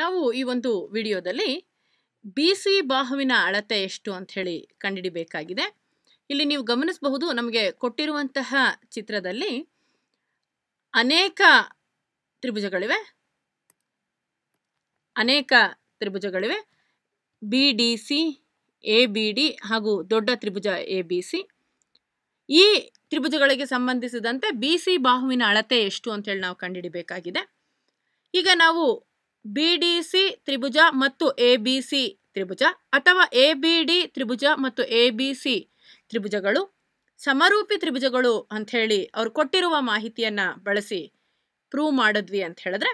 ನಾವು ಈ ಒಂದು ವಿಡಿಯೋದಲ್ಲಿ ಬಿ ಸಿ ಬಾಹುವಿನ ಅಳತೆ ಎಷ್ಟು ಅಂತ ಹೇಳಿ ಇಲ್ಲಿ ನೀವು ಗಮನಿಸಬಹುದು ನಮಗೆ ಕೊಟ್ಟಿರುವಂತಹ ಚಿತ್ರದಲ್ಲಿ ಅನೇಕ ತ್ರಿಭುಜಗಳಿವೆ ಅನೇಕ ತ್ರಿಭುಜಗಳಿವೆ B D C A B D ಹಾಗೂ ದೊಡ್ಡ ತ್ರಿಭುಜ ಎ ಬಿ ಸಿ ಈ ತ್ರಿಭುಜಗಳಿಗೆ ಸಂಬಂಧಿಸಿದಂತೆ ಬಿ ಸಿ ಬಾಹುವಿನ ಅಳತೆ ಎಷ್ಟು ಅಂತೇಳಿ ನಾವು ಕಂಡುಹಿಡಿಬೇಕಾಗಿದೆ ಈಗ ನಾವು ಬಿಡಿಸಿ ತ್ರಿಭುಜ ಮತ್ತು ಎ ಬಿ ಸಿ ತ್ರಿಭುಜ ಅಥವಾ ಎ ಬಿ ಡಿ ತ್ರಿಭುಜ ಮತ್ತು ಎ ಬಿ ಸಿ ತ್ರಿಭುಜಗಳು ಸಮರೂಪಿ ತ್ರಿಭುಜಗಳು ಅಂಥೇಳಿ ಅವರು ಕೊಟ್ಟಿರುವ ಮಾಹಿತಿಯನ್ನು ಬಳಸಿ ಪ್ರೂವ್ ಮಾಡಿದ್ವಿ ಅಂತ ಹೇಳಿದ್ರೆ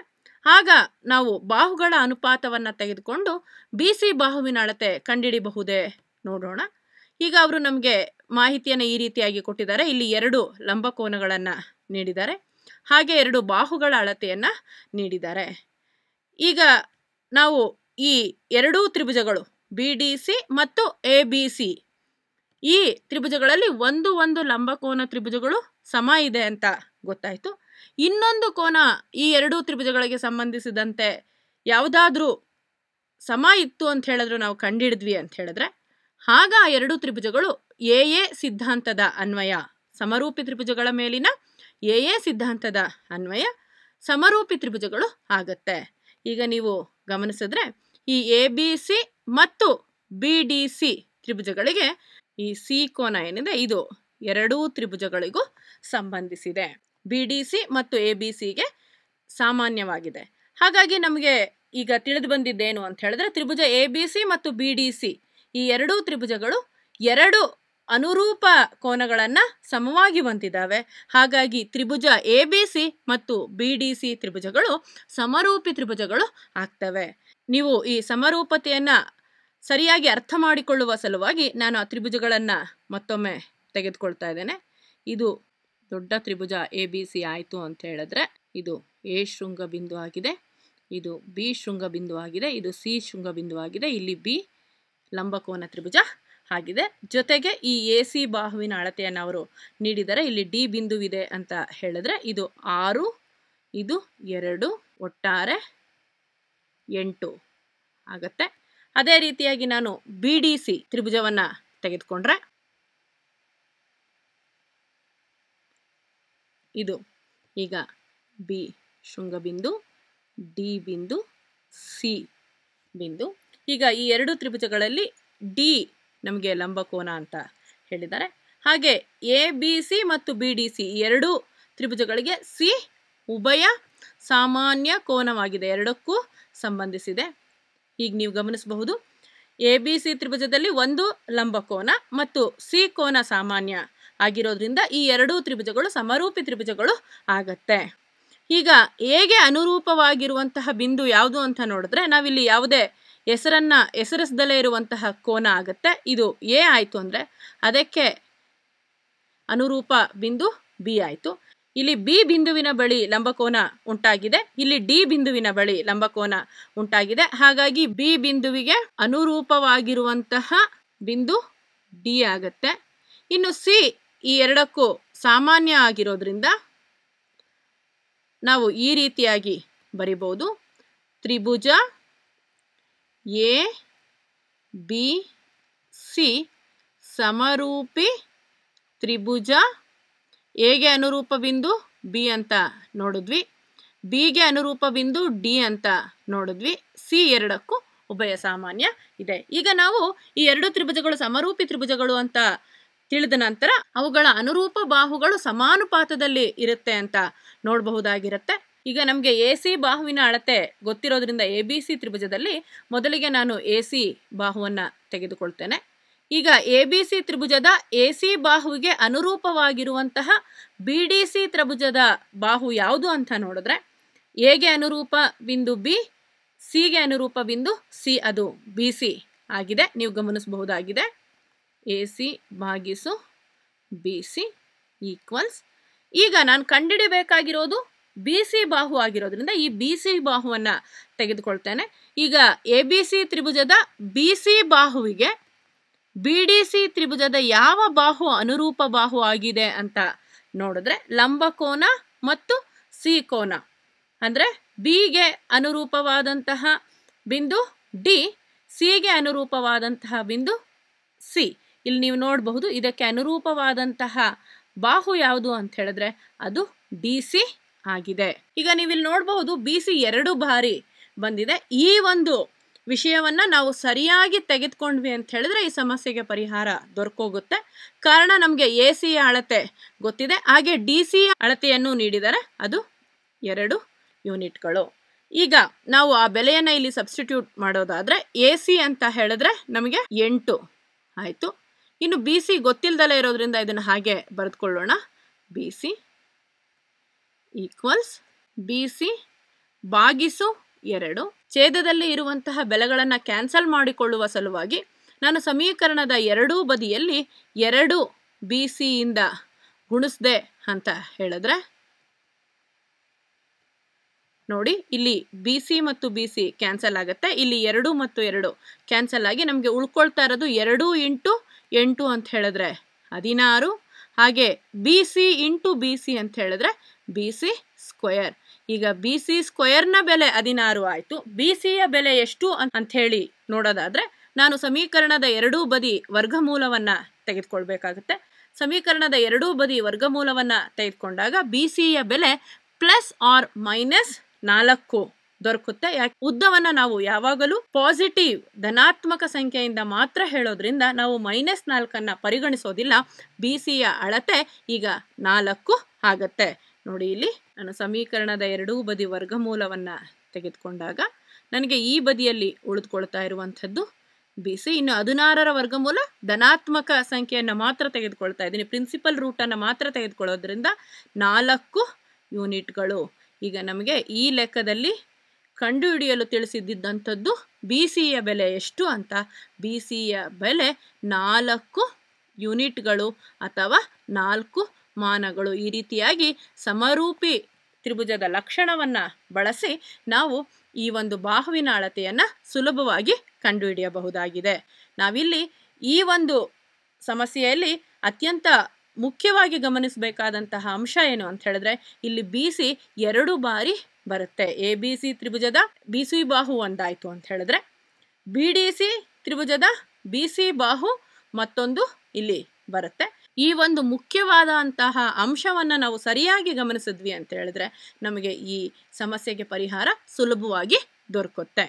ಆಗ ನಾವು ಬಾಹುಗಳ ಅನುಪಾತವನ್ನು ತೆಗೆದುಕೊಂಡು ಬಿ ಸಿ ಬಾಹುವಿನ ಅಳತೆ ಕಂಡಿಡಿಬಹುದೇ ನೋಡೋಣ ಈಗ ಅವರು ನಮಗೆ ಮಾಹಿತಿಯನ್ನು ಈ ರೀತಿಯಾಗಿ ಕೊಟ್ಟಿದ್ದಾರೆ ಇಲ್ಲಿ ಎರಡು ಲಂಬಕೋನಗಳನ್ನು ನೀಡಿದ್ದಾರೆ ಹಾಗೆ ಎರಡು ಬಾಹುಗಳ ಅಳತೆಯನ್ನು ನೀಡಿದ್ದಾರೆ ಈಗ ನಾವು ಈ ಎರಡೂ ತ್ರಿಭುಜಗಳು ಬಿ ಡಿ ಸಿ ಮತ್ತು ಎ ಬಿ ಸಿ ಈ ತ್ರಿಭುಜಗಳಲ್ಲಿ ಒಂದು ಒಂದು ಲಂಬಕೋನ ತ್ರಿಭುಜಗಳು ಸಮ ಇದೆ ಅಂತ ಗೊತ್ತಾಯಿತು ಇನ್ನೊಂದು ಕೋನ ಈ ಎರಡೂ ತ್ರಿಭುಜಗಳಿಗೆ ಸಂಬಂಧಿಸಿದಂತೆ ಯಾವುದಾದ್ರೂ ಸಮ ಇತ್ತು ಅಂತ ಹೇಳಿದ್ರು ನಾವು ಕಂಡಿಡಿದ್ವಿ ಅಂತ ಹೇಳಿದ್ರೆ ಆಗ ಆ ಎರಡೂ ತ್ರಿಭುಜಗಳು ಎ ಎ ಸಿದ್ಧಾಂತದ ಅನ್ವಯ ಸಮರೂಪಿ ತ್ರಿಭುಜಗಳ ಮೇಲಿನ ಎ ಎ ಸಿದ್ಧಾಂತದ ಅನ್ವಯ ಸಮರೂಪಿ ತ್ರಿಭುಜಗಳು ಆಗತ್ತೆ ಈಗ ನೀವು ಗಮನಿಸಿದ್ರೆ ಈ ಎ ಬಿ ಸಿ ಮತ್ತು ಬಿ ಡಿ ಸಿ ತ್ರಿಭುಜಗಳಿಗೆ ಈ ಸಿ ಕೋನ ಏನಿದೆ ಇದು ಎರಡೂ ತ್ರಿಭುಜಗಳಿಗೂ ಸಂಬಂಧಿಸಿದೆ ಬಿ ಡಿ ಸಿ ಮತ್ತು ಎ ಬಿ ಸಿಗೆ ಸಾಮಾನ್ಯವಾಗಿದೆ ಹಾಗಾಗಿ ನಮಗೆ ಈಗ ತಿಳಿದು ಬಂದಿದ್ದೇನು ಅಂತ ಹೇಳಿದ್ರೆ ತ್ರಿಭುಜ ಎ ಬಿ ಸಿ ಮತ್ತು ಬಿ ಡಿ ಸಿ ಈ ಎರಡೂ ತ್ರಿಭುಜಗಳು ಎರಡು ಅನುರೂಪ ಕೋನಗಳನ್ನು ಸಮವಾಗಿ ಹೊಂದಿದ್ದಾವೆ ಹಾಗಾಗಿ ತ್ರಿಭುಜ ಎ ಬಿ ಸಿ ಮತ್ತು ಬಿ ಡಿ ಸಿ ತ್ರಿಭುಜಗಳು ಸಮರೂಪಿ ತ್ರಿಭುಜಗಳು ಆಗ್ತವೆ ನೀವು ಈ ಸಮರೂಪತೆಯನ್ನು ಸರಿಯಾಗಿ ಅರ್ಥ ಮಾಡಿಕೊಳ್ಳುವ ಸಲುವಾಗಿ ನಾನು ಆ ತ್ರಿಭುಜಗಳನ್ನು ಮತ್ತೊಮ್ಮೆ ತೆಗೆದುಕೊಳ್ತಾ ಇದ್ದೇನೆ ಇದು ದೊಡ್ಡ ತ್ರಿಭುಜ ಎ ಬಿ ಸಿ ಆಯಿತು ಅಂತ ಹೇಳಿದ್ರೆ ಇದು ಎ ಶೃಂಗಬಿಂದು ಆಗಿದೆ ಇದು ಬಿ ಶೃಂಗಬಿಂದು ಆಗಿದೆ ಇದು ಸಿ ಶೃಂಗಬಿಂದು ಆಗಿದೆ ಇಲ್ಲಿ ಬಿ ಲಂಬಕೋನ ತ್ರಿಭುಜ ಆಗಿದೆ ಜೊತೆಗೆ ಈ ಎ ಸಿ ಬಾಹುವಿನ ಅಳತೆಯನ್ನು ಅವರು ನೀಡಿದರೆ ಇಲ್ಲಿ ಡಿ ಬಿಂದುವಿದೆ ಅಂತ ಹೇಳಿದ್ರೆ ಇದು ಆರು ಇದು ಎರಡು ಒಟ್ಟಾರೆ ಎಂಟು ಆಗತ್ತೆ ಅದೇ ರೀತಿಯಾಗಿ ನಾನು ಬಿ ಡಿ ಸಿ ತ್ರಿಭುಜವನ್ನು ತೆಗೆದುಕೊಂಡ್ರೆ ಇದು ಈಗ ಬಿ ಬಿಂದು ಡಿ ಬಿಂದು ಸಿ ಬಿಂದು ಈಗ ಈ ಎರಡು ತ್ರಿಭುಜಗಳಲ್ಲಿ ಡಿ ನಮಗೆ ಲಂಬಕೋನ ಅಂತ ಹೇಳಿದ್ದಾರೆ ಹಾಗೆ ಎ ಬಿ ಸಿ ಮತ್ತು ಬಿ ಡಿ ಸಿ ಎರಡು ತ್ರಿಭುಜಗಳಿಗೆ ಸಿ ಉಭಯ ಸಾಮಾನ್ಯ ಕೋನವಾಗಿದೆ ಎರಡಕ್ಕೂ ಸಂಬಂಧಿಸಿದೆ ಈಗ ನೀವು ಗಮನಿಸಬಹುದು ಎ ಬಿ ಸಿ ತ್ರಿಭುಜದಲ್ಲಿ ಒಂದು ಲಂಬಕೋನ ಮತ್ತು ಸಿ ಕೋನ ಸಾಮಾನ್ಯ ಆಗಿರೋದ್ರಿಂದ ಈ ಎರಡೂ ತ್ರಿಭುಜಗಳು ಸಮರೂಪಿ ತ್ರಿಭುಜಗಳು ಆಗತ್ತೆ ಈಗ ಹೇಗೆ ಅನುರೂಪವಾಗಿರುವಂತಹ ಬಿಂದು ಯಾವುದು ಅಂತ ನೋಡಿದ್ರೆ ನಾವಿಲ್ಲಿ ಯಾವುದೇ ಹೆಸರನ್ನ ಹೆಸರಿಸ್ದಲೇ ಇರುವಂತಹ ಕೋನ ಆಗುತ್ತೆ ಇದು ಎ ಆಯ್ತು ಅಂದರೆ ಅದಕ್ಕೆ ಅನುರೂಪ ಬಿಂದು ಬಿ ಆಯಿತು ಇಲ್ಲಿ ಬಿ ಬಿಂದುವಿನ ಬಳಿ ಲಂಬಕೋನ ಉಂಟಾಗಿದೆ ಇಲ್ಲಿ ಡಿ ಬಿಂದುವಿನ ಬಳಿ ಲಂಬಕೋನ ಉಂಟಾಗಿದೆ ಹಾಗಾಗಿ ಬಿ ಬಿಂದುವಿಗೆ ಅನುರೂಪವಾಗಿರುವಂತಹ ಬಿಂದು ಡಿ ಆಗತ್ತೆ ಇನ್ನು ಸಿ ಈ ಎರಡಕ್ಕೂ ಸಾಮಾನ್ಯ ಆಗಿರೋದ್ರಿಂದ ನಾವು ಈ ರೀತಿಯಾಗಿ ಬರಿಬಹುದು ತ್ರಿಭುಜ ಎ ಬಿ ಸಿ ಸಮರೂಪಿ ತ್ರಿಭುಜ ಎಗೆ ಅನುರೂಪ ಬಿಂದು ಬಿ ಅಂತ ನೋಡಿದ್ವಿ ಬಿಗೆ ಅನುರೂಪ ಬಿಂದು ಡಿ ಅಂತ ನೋಡಿದ್ವಿ ಸಿ ಎರಡಕ್ಕೂ ಉಭಯ ಸಾಮಾನ್ಯ ಇದೆ ಈಗ ನಾವು ಈ ಎರಡು ತ್ರಿಭುಜಗಳು ಸಮರೂಪಿ ತ್ರಿಭುಜಗಳು ಅಂತ ತಿಳಿದ ನಂತರ ಅವುಗಳ ಅನುರೂಪ ಬಾಹುಗಳು ಸಮಾನುಪಾತದಲ್ಲಿ ಇರುತ್ತೆ ಅಂತ ನೋಡಬಹುದಾಗಿರುತ್ತೆ ಈಗ ನಮಗೆ ಎ ಸಿ ಬಾಹುವಿನ ಅಳತೆ ಗೊತ್ತಿರೋದ್ರಿಂದ ಎ ಬಿ ಸಿ ತ್ರಿಭುಜದಲ್ಲಿ ಮೊದಲಿಗೆ ನಾನು ಎ ಸಿ ಬಾಹುವನ್ನು ತೆಗೆದುಕೊಳ್ತೇನೆ ಈಗ ಎ ಬಿ ಸಿ ತ್ರಿಭುಜದ ಎ ಸಿ ಬಾಹುವಿಗೆ ಅನುರೂಪವಾಗಿರುವಂತಹ ಬಿ ಡಿ ಸಿ ತ್ರಿಭುಜದ ಬಾಹು ಯಾವುದು ಅಂತ ನೋಡಿದ್ರೆ ಎಗೆ ಅನುರೂಪ ಬಿಂದು ಬಿ ಸಿಗೆ ಅನುರೂಪ ಬಿಂದು ಸಿ ಅದು ಬಿ ಸಿ ಆಗಿದೆ ನೀವು ಗಮನಿಸಬಹುದಾಗಿದೆ ಎ ಸಿ ಭಾಗಿಸು ಬಿ ಸಿ ಈಕ್ವಲ್ಸ್ ಈಗ ನಾನು ಕಂಡಿಡಿಬೇಕಾಗಿರೋದು ಬಿ ಸಿ ಬಾಹು ಆಗಿರೋದ್ರಿಂದ ಈ ಬಿ ಸಿ ಬಾಹುವನ್ನು ತೆಗೆದುಕೊಳ್ತೇನೆ ಈಗ ಎ ಬಿ ಸಿ ತ್ರಿಭುಜದ ಬಿ ಸಿ ಬಾಹುವಿಗೆ ಬಿ ಡಿ ಸಿ ತ್ರಿಭುಜದ ಯಾವ ಬಾಹು ಅನುರೂಪ ಬಾಹು ಆಗಿದೆ ಅಂತ ನೋಡಿದ್ರೆ ಲಂಬಕೋನ ಮತ್ತು ಸಿ ಕೋನ ಅಂದರೆ ಬಿಗೆ ಅನುರೂಪವಾದಂತಹ ಬಿಂದು ಡಿ ಸಿಗೆ ಅನುರೂಪವಾದಂತಹ ಬಿಂದು ಸಿ ಇಲ್ಲಿ ನೀವು ನೋಡಬಹುದು ಇದಕ್ಕೆ ಅನುರೂಪವಾದಂತಹ ಬಾಹು ಯಾವುದು ಅಂತ ಹೇಳಿದ್ರೆ ಅದು ಡಿ ಸಿ ಆಗಿದೆ ಈಗ ನೀವಿಲ್ಲಿ ನೋಡಬಹುದು ಬಿ ಸಿ ಎರಡು ಬಾರಿ ಬಂದಿದೆ ಈ ಒಂದು ವಿಷಯವನ್ನ ನಾವು ಸರಿಯಾಗಿ ತೆಗೆದುಕೊಂಡ್ವಿ ಅಂತ ಹೇಳಿದ್ರೆ ಈ ಸಮಸ್ಯೆಗೆ ಪರಿಹಾರ ದೊರಕೋಗುತ್ತೆ ಕಾರಣ ನಮಗೆ ಎ ಅಳತೆ ಗೊತ್ತಿದೆ ಹಾಗೆ ಡಿ ಸಿ ಅಳತೆಯನ್ನು ನೀಡಿದರೆ ಅದು ಎರಡು ಯೂನಿಟ್ಗಳು ಈಗ ನಾವು ಆ ಬೆಲೆಯನ್ನು ಇಲ್ಲಿ ಸಬ್ಸ್ಟಿಟ್ಯೂಟ್ ಮಾಡೋದಾದರೆ ಎ ಸಿ ಅಂತ ಹೇಳಿದ್ರೆ ನಮಗೆ ಎಂಟು ಆಯಿತು ಇನ್ನು ಬಿ ಸಿ ಗೊತ್ತಿಲ್ಲದಲೇ ಇರೋದ್ರಿಂದ ಇದನ್ನು ಹಾಗೆ ಬರೆದುಕೊಳ್ಳೋಣ B C equals B C ಬಾಗಿಸು ಎರಡು ಛೇದದಲ್ಲಿ ಇರುವಂತಹ ಬೆಲೆಗಳನ್ನು ಕ್ಯಾನ್ಸಲ್ ಮಾಡಿಕೊಳ್ಳುವ ಸಲುವಾಗಿ ನಾನು ಸಮೀಕರಣದ ಎರಡೂ ಬದಿಯಲ್ಲಿ ಎರಡು ಬಿ ಸಿಯಿಂದ ಗುಣಿಸ್ದೆ ಅಂತ ಹೇಳಿದ್ರೆ ನೋಡಿ ಇಲ್ಲಿ ಬಿ ಸಿ ಮತ್ತು ಬಿ ಸಿ ಕ್ಯಾನ್ಸಲ್ ಆಗುತ್ತೆ ಇಲ್ಲಿ ಎರಡು ಮತ್ತು ಎರಡು ಕ್ಯಾನ್ಸಲ್ ಆಗಿ ನಮಗೆ ಉಳ್ಕೊಳ್ತಾ ಇರೋದು ಎರಡು ಇಂಟು ಎಂಟು ಅಂತ ಹೇಳಿದ್ರೆ ಹದಿನಾರು ಹಾಗೆ B C into B C ಅಂತ ಹೇಳಿದ್ರೆ ಬಿ ಸಿ ಸ್ಕ್ವಯರ್ ಈಗ ಬಿ ಸಿ ಸ್ಕ್ವಯರ್ನ ಬೆಲೆ ಹದಿನಾರು ಆಯಿತು ಬಿ ಸಿಯ ಬೆಲೆ ಎಷ್ಟು ಅಂತ ಹೇಳಿ ನೋಡೋದಾದರೆ ನಾನು ಸಮೀಕರಣದ ಎರಡೂ ಬದಿ ವರ್ಗಮೂಲವನ್ನು ತೆಗೆದುಕೊಳ್ಬೇಕಾಗುತ್ತೆ ಸಮೀಕರಣದ ಎರಡೂ ಬದಿ ವರ್ಗಮೂಲವನ್ನು ತೆಗೆದುಕೊಂಡಾಗ ಬಿ ಸಿಯ ಬೆಲೆ ಪ್ಲಸ್ ಆರ್ ಮೈನಸ್ ನಾಲ್ಕು ದೊರಕುತ್ತೆ ಯಾಕೆ ಉದ್ದವನ್ನ ನಾವು ಯಾವಾಗಲೂ ಪಾಸಿಟಿವ್ ಧನಾತ್ಮಕ ಸಂಖ್ಯೆಯಿಂದ ಮಾತ್ರ ಹೇಳೋದ್ರಿಂದ ನಾವು ಮೈನಸ್ ನಾಲ್ಕನ್ನ ಪರಿಗಣಿಸೋದಿಲ್ಲ ಬಿ ಸಿಯ ಅಳತೆ ಈಗ ನಾಲ್ಕು ಆಗತ್ತೆ ನೋಡಿ ಇಲ್ಲಿ ನಾನು ಸಮೀಕರಣದ ಎರಡೂ ಬದಿ ವರ್ಗಮೂಲವನ್ನ ತೆಗೆದುಕೊಂಡಾಗ ನನಗೆ ಈ ಬದಿಯಲ್ಲಿ ಉಳಿದುಕೊಳ್ತಾ ಇರುವಂಥದ್ದು ಬಿ ಸಿ ಇನ್ನು ಹದಿನಾರರ ವರ್ಗಮೂಲ ಧನಾತ್ಮಕ ಸಂಖ್ಯೆಯನ್ನು ಮಾತ್ರ ತೆಗೆದುಕೊಳ್ತಾ ಇದ್ದೀನಿ ಪ್ರಿನ್ಸಿಪಲ್ ರೂಟನ್ನು ಮಾತ್ರ ತೆಗೆದುಕೊಳ್ಳೋದ್ರಿಂದ ನಾಲ್ಕು ಯೂನಿಟ್ಗಳು ಈಗ ನಮಗೆ ಈ ಲೆಕ್ಕದಲ್ಲಿ ಕಂಡುಹಿಡಿಯಲು ತಿಳಿಸಿದ್ದಂಥದ್ದು ಬಿ ಸಿಯ ಬೆಲೆ ಎಷ್ಟು ಅಂತ ಬಿ ಸಿಯ ಬೆಲೆ ನಾಲ್ಕು ಯೂನಿಟ್ಗಳು ಅಥವಾ ನಾಲ್ಕು ಮಾನಗಳು ಈ ರೀತಿಯಾಗಿ ಸಮರೂಪಿ ತ್ರಿಭುಜದ ಲಕ್ಷಣವನ್ನು ಬಳಸಿ ನಾವು ಈ ಒಂದು ಬಾಹುವಿನ ಅಳತೆಯನ್ನು ಸುಲಭವಾಗಿ ಕಂಡುಹಿಡಿಯಬಹುದಾಗಿದೆ ನಾವಿಲ್ಲಿ ಈ ಒಂದು ಸಮಸ್ಯೆಯಲ್ಲಿ ಅತ್ಯಂತ ಮುಖ್ಯವಾಗಿ ಗಮನಿಸಬೇಕಾದಂತಹ ಅಂಶ ಏನು ಅಂತ ಹೇಳಿದ್ರೆ ಇಲ್ಲಿ ಬಿ ಸಿ ಎರಡು ಬಾರಿ ಬರುತ್ತೆ ಎ ಬಿ ಸಿ ತ್ರಿಭುಜದ ಬಿ ಸಿ ಬಾಹು ಒಂದಾಯಿತು ಅಂತ ಹೇಳಿದ್ರೆ ಬಿ ಡಿ ಸಿ ತ್ರಿಭುಜದ ಬಿ ಸಿ ಬಾಹು ಮತ್ತೊಂದು ಇಲ್ಲಿ ಬರುತ್ತೆ ಈ ಒಂದು ಮುಖ್ಯವಾದಂತಹ ಅಂಶವನ್ನು ನಾವು ಸರಿಯಾಗಿ ಗಮನಿಸಿದ್ವಿ ಅಂತ ಹೇಳಿದ್ರೆ ನಮಗೆ ಈ ಸಮಸ್ಯೆಗೆ ಪರಿಹಾರ ಸುಲಭವಾಗಿ ದೊರಕುತ್ತೆ